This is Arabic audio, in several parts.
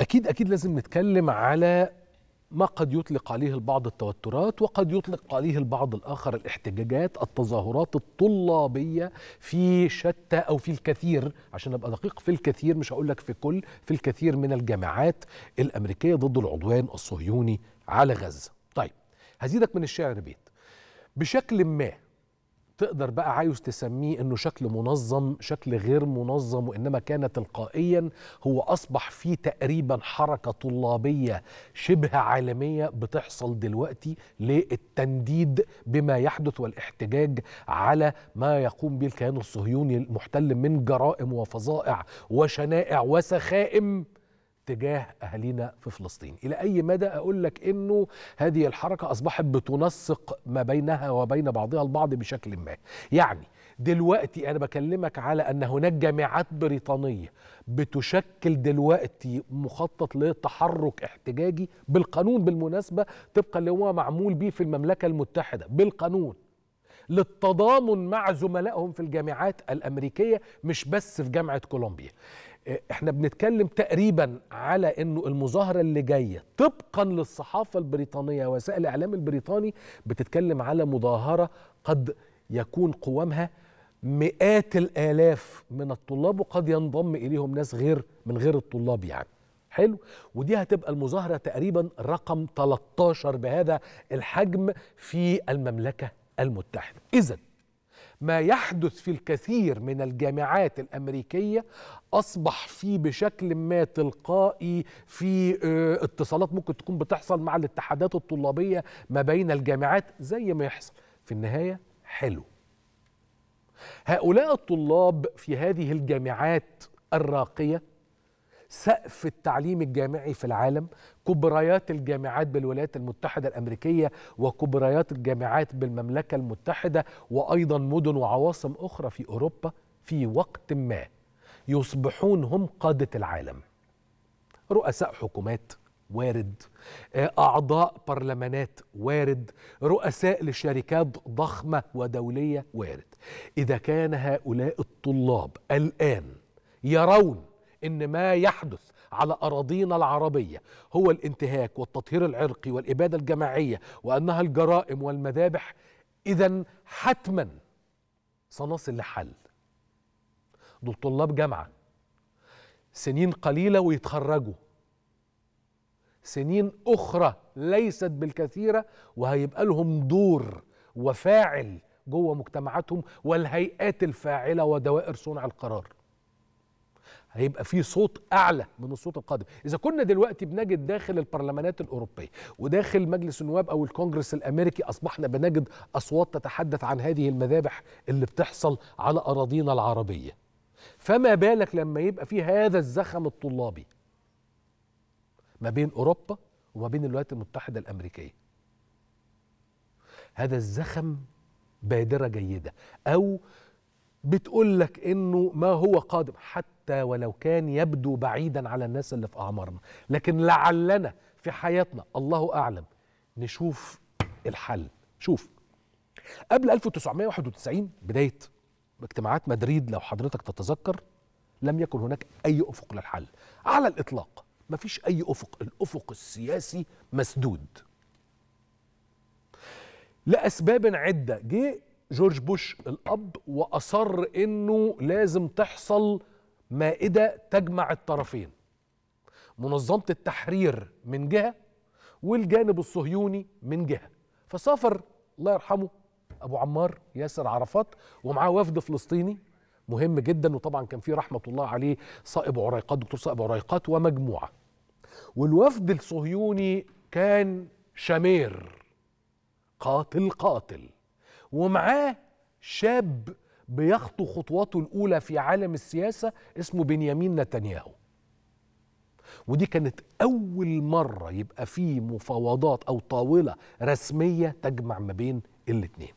اكيد اكيد لازم نتكلم على ما قد يطلق عليه البعض التوترات وقد يطلق عليه البعض الاخر الاحتجاجات التظاهرات الطلابيه في شتى او في الكثير عشان ابقى دقيق في الكثير مش هقول لك في كل في الكثير من الجامعات الامريكيه ضد العدوان الصهيوني على غزه. طيب هزيدك من الشعر بيت بشكل ما تقدر بقى عايز تسميه انه شكل منظم شكل غير منظم وانما كان تلقائيا هو اصبح في تقريبا حركه طلابيه شبه عالميه بتحصل دلوقتي للتنديد بما يحدث والاحتجاج على ما يقوم به الكيان الصهيوني المحتل من جرائم وفظائع وشنائع وسخائم تجاه اهالينا في فلسطين الى اي مدى اقول لك انه هذه الحركه اصبحت بتنسق ما بينها وبين بعضها البعض بشكل ما يعني دلوقتي انا بكلمك على ان هناك جامعات بريطانيه بتشكل دلوقتي مخطط لتحرك احتجاجي بالقانون بالمناسبه طبقا اللي هو معمول بيه في المملكه المتحده بالقانون للتضامن مع زملائهم في الجامعات الامريكيه مش بس في جامعه كولومبيا احنا بنتكلم تقريبا على انه المظاهره اللي جايه طبقا للصحافه البريطانيه وسائل الاعلام البريطاني بتتكلم على مظاهره قد يكون قوامها مئات الالاف من الطلاب وقد ينضم اليهم ناس غير من غير الطلاب يعني حلو ودي هتبقى المظاهره تقريبا رقم 13 بهذا الحجم في المملكه المتحده اذا ما يحدث في الكثير من الجامعات الامريكيه اصبح في بشكل ما تلقائي في آه، اتصالات ممكن تكون بتحصل مع الاتحادات الطلابيه ما بين الجامعات زي ما يحصل في النهايه حلو هؤلاء الطلاب في هذه الجامعات الراقيه سقف التعليم الجامعي في العالم كبريات الجامعات بالولايات المتحدة الأمريكية وكبريات الجامعات بالمملكة المتحدة وأيضا مدن وعواصم أخرى في أوروبا في وقت ما يصبحون هم قادة العالم رؤساء حكومات وارد أعضاء برلمانات وارد رؤساء لشركات ضخمة ودولية وارد إذا كان هؤلاء الطلاب الآن يرون ان ما يحدث على اراضينا العربيه هو الانتهاك والتطهير العرقي والاباده الجماعيه وانها الجرائم والمذابح اذا حتما سنصل لحل دول طلاب جامعه سنين قليله ويتخرجوا سنين اخرى ليست بالكثيره وهيبقى لهم دور وفاعل جوه مجتمعاتهم والهيئات الفاعله ودوائر صنع القرار هيبقى في صوت اعلى من الصوت القادم اذا كنا دلوقتي بنجد داخل البرلمانات الاوروبيه وداخل مجلس النواب او الكونجرس الامريكي اصبحنا بنجد اصوات تتحدث عن هذه المذابح اللي بتحصل على اراضينا العربيه فما بالك لما يبقى في هذا الزخم الطلابي ما بين اوروبا وما بين الولايات المتحده الامريكيه هذا الزخم بادره جيده او بتقول لك انه ما هو قادم حتى حتى ولو كان يبدو بعيدا على الناس اللي في اعمارنا لكن لعلنا في حياتنا الله اعلم نشوف الحل شوف قبل 1991 بدايه اجتماعات مدريد لو حضرتك تتذكر لم يكن هناك اي افق للحل على الاطلاق ما فيش اي افق الافق السياسي مسدود لاسباب عده جه جورج بوش الاب واصر انه لازم تحصل مائدة تجمع الطرفين منظمة التحرير من جهة والجانب الصهيوني من جهة فسافر الله يرحمه أبو عمار ياسر عرفات ومعاه وفد فلسطيني مهم جدا وطبعا كان في رحمة الله عليه صائب عريقات دكتور صائب عريقات ومجموعة والوفد الصهيوني كان شمير قاتل قاتل ومعاه شاب بيخطو خطواته الاولى في عالم السياسه اسمه بنيامين نتنياهو ودي كانت اول مره يبقى في مفاوضات او طاوله رسميه تجمع ما بين الاثنين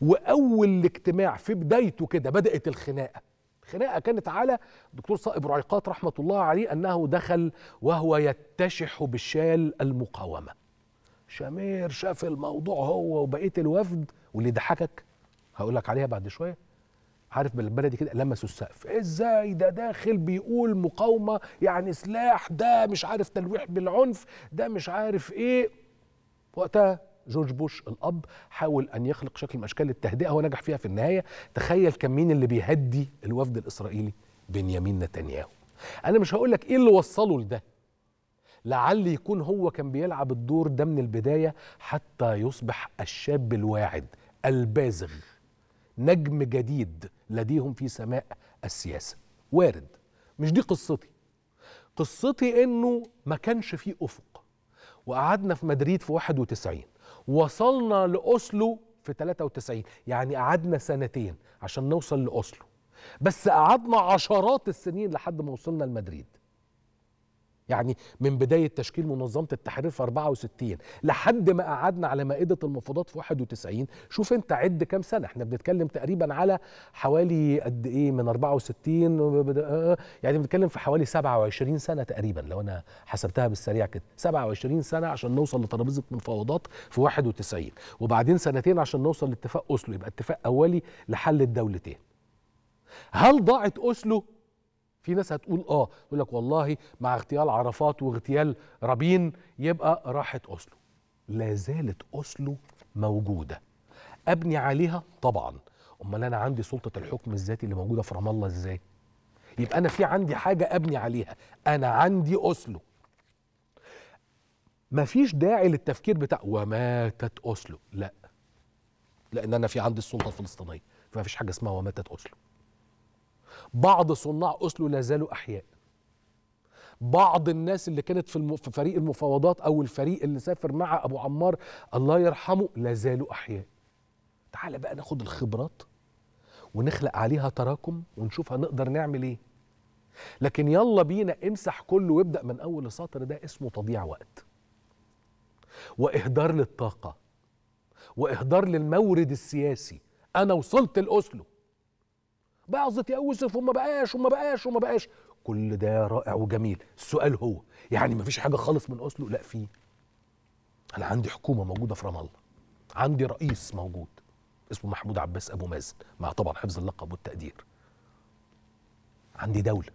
واول اجتماع في بدايته كده بدات الخناقه خناقه كانت على الدكتور صائب رعيقات رحمه الله عليه انه دخل وهو يتشح بالشال المقاومه شامير شاف الموضوع هو وبقيه الوفد واللي ضحكك هقول لك عليها بعد شويه عارف بالبلدي كده لمسوا السقف ازاي ده داخل بيقول مقاومه يعني سلاح ده مش عارف تلويح بالعنف ده مش عارف ايه وقتها جورج بوش الاب حاول ان يخلق شكل من اشكال التهدئه ونجح فيها في النهايه تخيل كان مين اللي بيهدي الوفد الاسرائيلي بنيامين نتنياهو انا مش هقول لك ايه اللي وصله لده لعل يكون هو كان بيلعب الدور ده من البدايه حتى يصبح الشاب الواعد البازغ نجم جديد لديهم في سماء السياسه وارد مش دي قصتي قصتي انه ما كانش في افق وقعدنا في مدريد في 91 وصلنا لاوسلو في 93 يعني قعدنا سنتين عشان نوصل لاوسلو بس قعدنا عشرات السنين لحد ما وصلنا لمدريد يعني من بداية تشكيل منظمة التحرير في 64 لحد ما قعدنا على مائدة المفاوضات في 91 شوف انت عد كام سنة احنا بنتكلم تقريبا على حوالي قد ايه من 64 يعني بنتكلم في حوالي 27 سنة تقريبا لو انا حسبتها بالسريع كده 27 سنة عشان نوصل لترابيزة مفاوضات في 91 وبعدين سنتين عشان نوصل لاتفاق أسلو يبقى اتفاق أولي لحل الدولتين هل ضاعت أسلو؟ في ناس هتقول اه تقول لك والله مع اغتيال عرفات واغتيال رابين يبقى راحت اوسلو لا زالت اوسلو موجوده ابني عليها طبعا امال انا عندي سلطه الحكم الذاتي اللي موجوده في رام الله ازاي يبقى انا في عندي حاجه ابني عليها انا عندي اوسلو مفيش داعي للتفكير بتاع وماتت اوسلو لا لان انا في عندي السلطه الفلسطينيه فمفيش حاجه اسمها وماتت اوسلو بعض صناع أوسلو لا زالوا أحياء بعض الناس اللي كانت في, فريق المفاوضات أو الفريق اللي سافر مع أبو عمار الله يرحمه لا زالوا أحياء تعال بقى ناخد الخبرات ونخلق عليها تراكم ونشوف هنقدر نعمل ايه لكن يلا بينا امسح كله وابدا من اول سطر ده اسمه تضييع وقت واهدار للطاقه واهدار للمورد السياسي انا وصلت لاوسلو بعظت يا يوسف وما بقاش وما بقاش وما بقاش كل ده رائع وجميل السؤال هو يعني ما فيش حاجه خالص من اوسلو لا في انا عندي حكومه موجوده في رام الله عندي رئيس موجود اسمه محمود عباس ابو مازن مع طبعا حفظ اللقب والتقدير عندي دوله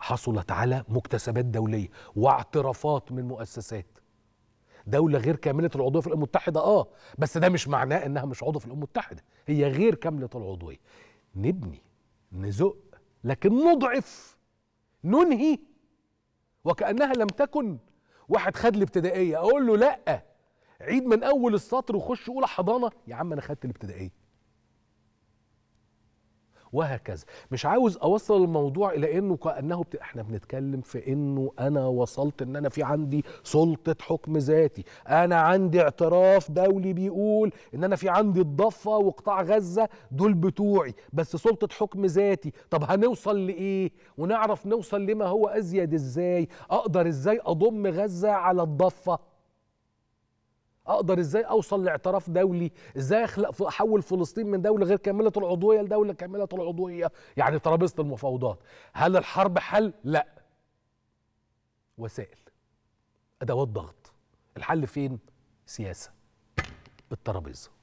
حصلت على مكتسبات دوليه واعترافات من مؤسسات دولة غير كاملة العضوية في الأمم المتحدة آه بس ده مش معناه إنها مش عضو في الأمم المتحدة هي غير كاملة العضوية نبني نزق لكن نضعف ننهي وكأنها لم تكن واحد خد الابتدائية أقول له لأ عيد من أول السطر وخش أولى حضانة يا عم أنا خدت الابتدائية وهكذا مش عاوز اوصل الموضوع الى انه كانه بت... احنا بنتكلم في انه انا وصلت ان انا في عندي سلطه حكم ذاتي انا عندي اعتراف دولي بيقول ان انا في عندي الضفه وقطاع غزه دول بتوعي بس سلطه حكم ذاتي طب هنوصل لايه ونعرف نوصل لما هو ازيد ازاي اقدر ازاي اضم غزه على الضفه اقدر ازاي اوصل لاعتراف دولي ازاي اخلق احول فلسطين من دوله غير كامله العضويه لدوله كامله العضويه يعني ترابيزه المفاوضات هل الحرب حل لا وسائل ادوات ضغط الحل فين سياسه بالترابيزه